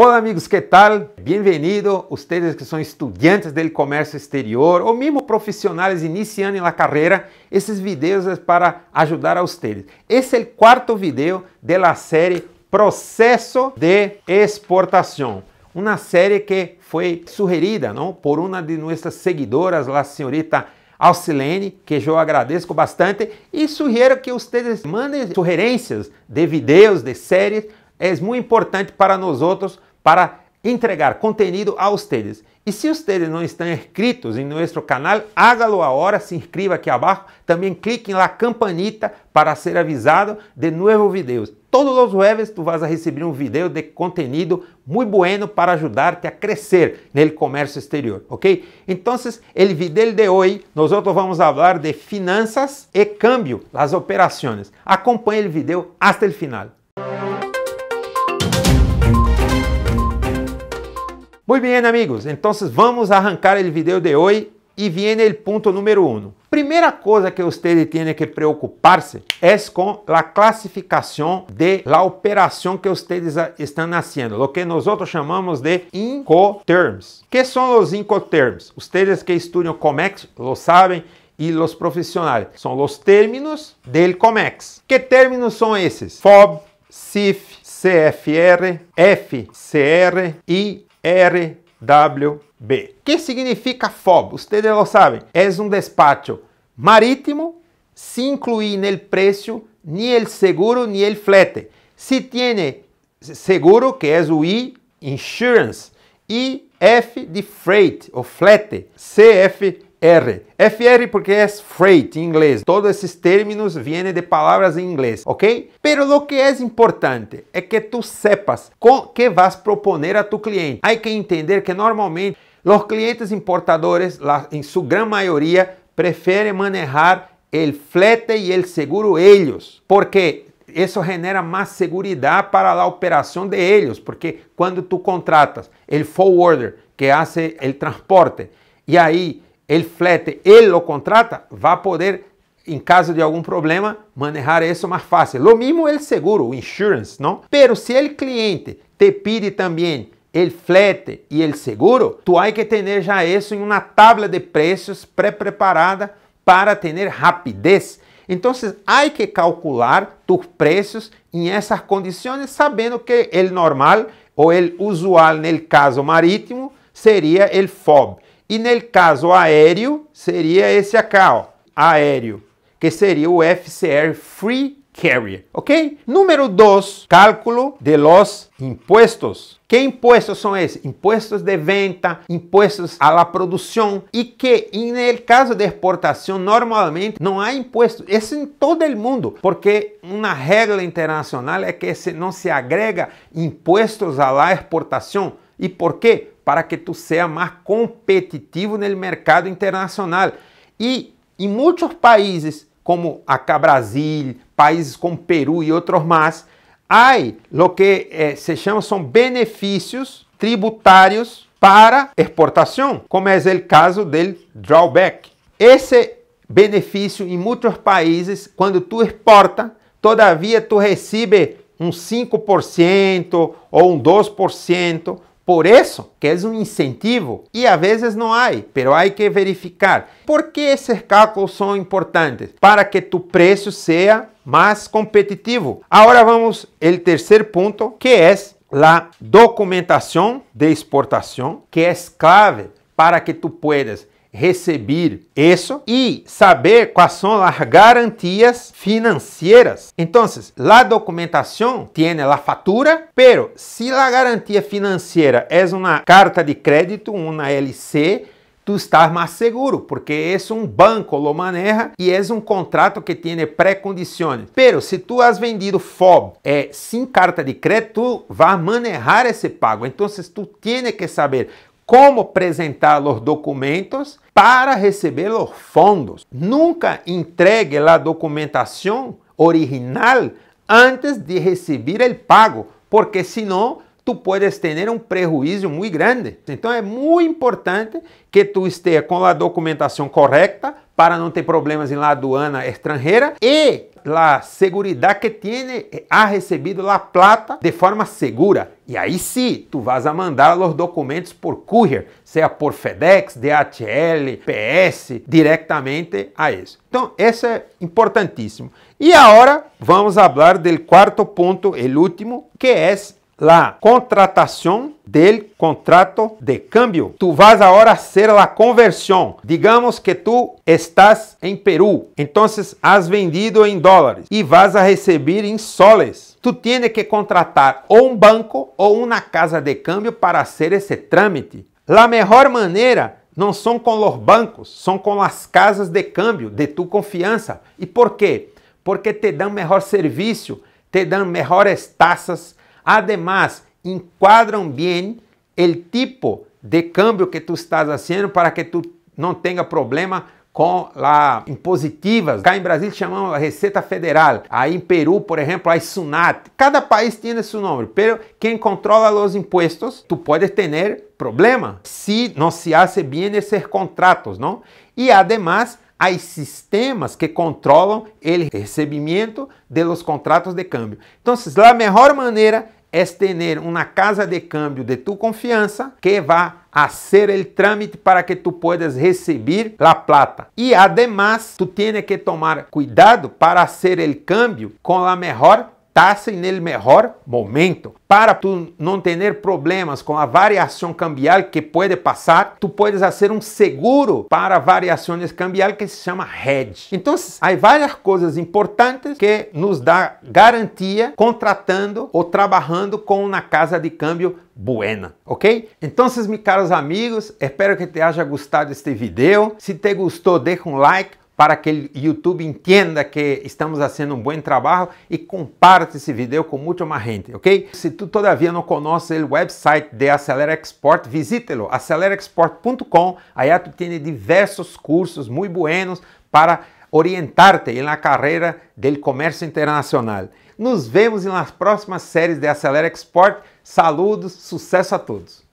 Olá amigos, que tal? Bem-vindo, vocês que são estudantes do comércio exterior ou mesmo profissionais iniciando na carreira, esses vídeos é para ajudar a vocês. Esse é o quarto vídeo da série Processo de Exportação, uma série que foi sugerida não, por uma de nossas seguidoras, a senhorita Alcilene, que eu agradeço bastante, e sugiro que vocês mandem sugerências de vídeos, de séries, é muito importante para nós outros para entregar conteúdo a vocês E se vocês não estão inscritos em nosso canal, hágalo agora, se inscreva aqui abaixo, também clique na campanita para ser avisado de novos vídeos. Todos os jueves tu vas a receber um vídeo de conteúdo muito bueno para ajudar-te a crescer no comércio exterior, ok? Então, o vídeo de hoje, nós vamos falar de finanças e câmbio, as operações. Acompanhe o vídeo até o final. Muito bem, amigos. Então vamos arrancar o vídeo de hoje e vem o ponto número um. Primeira coisa que vocês têm que preocupar-se é com a classificação de la operação que vocês estão haciendo, lo que nós chamamos de incoterms. Que são os incoterms? Ustedes que estudam COMEX lo sabem e os profissionais. São os términos del COMEX. Que términos são esses? FOB, CIF, CFR, FCR e RWB. Que significa FOB? Ustedes lo sabem. É um despacho marítimo sem incluir no preço ni el seguro ni el flete. Se tiene seguro, que é o I, insurance, e F de freight, ou flete, CF R. FR porque é freight em inglês. Todos esses términos vêm de palavras em inglês, ok? Pero lo que é importante é que tu sepas com que vas proponer a tu cliente. Hay que entender que normalmente os clientes importadores, em sua grande maioria, preferem manejar o flete e o seguro eles, porque isso genera mais segurança para a operação de eles, porque quando tu contratas o forwarder que hace o transporte e aí el flete, ele o contrata, vai poder, em caso de algum problema, manejar isso mais fácil. Lo mesmo el seguro, o insurance, não? Pero se el cliente te pide também el flete e el seguro, tu hay que ter já isso em uma tabla de preços pré-preparada para ter rapidez. Então, há que calcular tus preços em essas condições, sabendo que el normal ou el usual, no caso marítimo, seria el FOB. E nele caso aéreo, seria esse aqui, ó, aéreo, que seria o FCR Free Carrier, ok? Número 2, cálculo de los impostos. Que impostos são esses? Impostos de venda, impostos à la produção e que, no caso de exportação, normalmente não há impostos. Isso em todo o mundo, porque uma regra internacional é que se não se agrega impostos à la exportação. E por quê? para que tu seja mais competitivo no mercado internacional. E em muitos países, como acá Brasil, países como Peru e outros mais, há o que eh, se chama são benefícios tributários para exportação, como é o caso do drawback. Esse benefício em muitos países, quando tu exporta, todavia tu recebe um 5% ou um 2%, por isso, queres um incentivo e às vezes não há, pero há que verificar. Por que esses cálculos são importantes? Para que tu preço seja mais competitivo. Agora vamos ao terceiro ponto, que é a documentação de exportação, que é clave para que tu puedas receber isso e saber quais são as garantias financeiras. Então, a documentação tem a fatura, pero se a garantia financeira é uma carta de crédito, uma LC, tu estás mais seguro, porque é um banco lo maneja e é um contrato que tem pré-condições. Pero se tu has vendido FOB é, sem carta de crédito, tu vai manejar esse pago. Então, tu tem que saber como apresentar os documentos para receber os fundos. Nunca entregue a documentação original antes de receber o pago, porque senão tu podes ter um prejuízo muito grande. Então é muito importante que tu esteja com a documentação correta para não ter problemas em la aduana estrangeira e la seguridad que tiene ha recebido la plata de forma segura. E aí sim, tu vas a mandar os documentos por courier, seja por FedEx, DHL, PS, diretamente a isso. Então, isso é importantíssimo. E agora vamos falar do quarto ponto, o último, que é la contratación del contrato de cambio. Tú vas ahora a hacer la conversión. Digamos que tú estás en Perú, entonces has vendido en dólares y vas a recibir en soles. Tú tienes que contratar o un banco o una casa de cambio para hacer ese trámite. La mejor manera não são com os bancos, são com as casas de câmbio de tu confiança. E por quê? Porque te dão melhor serviço, te dão melhores taxas, Además, enquadram bem o tipo de câmbio que tu estás fazendo para que tu não tenha problema com lá impositivas. Cá em Brasil chamamos a Receita Federal. Aí em Peru, por exemplo, a SUNAT. Cada país tem seu nome. Pero quem controla os impostos, tu pode ter problema se não se hace bem esses contratos, não? E además, há sistemas que controlam o recebimento de los contratos de câmbio. Então, a melhor maneira es tener una casa de cambio de tu confianza que va ser el trámite para que tú puedas recibir la plata. Y además, tú tienes que tomar cuidado para hacer el cambio con la mejor estássem no melhor momento. Para tu não ter problemas com a variação cambial que pode passar, tu podes fazer um seguro para variações cambial que se chama hedge. Então, há várias coisas importantes que nos dá garantia contratando ou trabalhando com uma casa de câmbio buena, ok? Então, meus caros amigos, espero que te haja gostado este vídeo. Se te gostou, deixa um like para que o YouTube entenda que estamos fazendo um bom trabalho e comparte esse vídeo com muito mais gente, ok? Se tu todavia não conhece o website de Acelera Export, visítelo, acelerexport.com. Aí tu tem diversos cursos muito buenos para orientá-te na carreira do comércio internacional. Nos vemos nas próximas séries de Acelera Export. Saludos, sucesso a todos!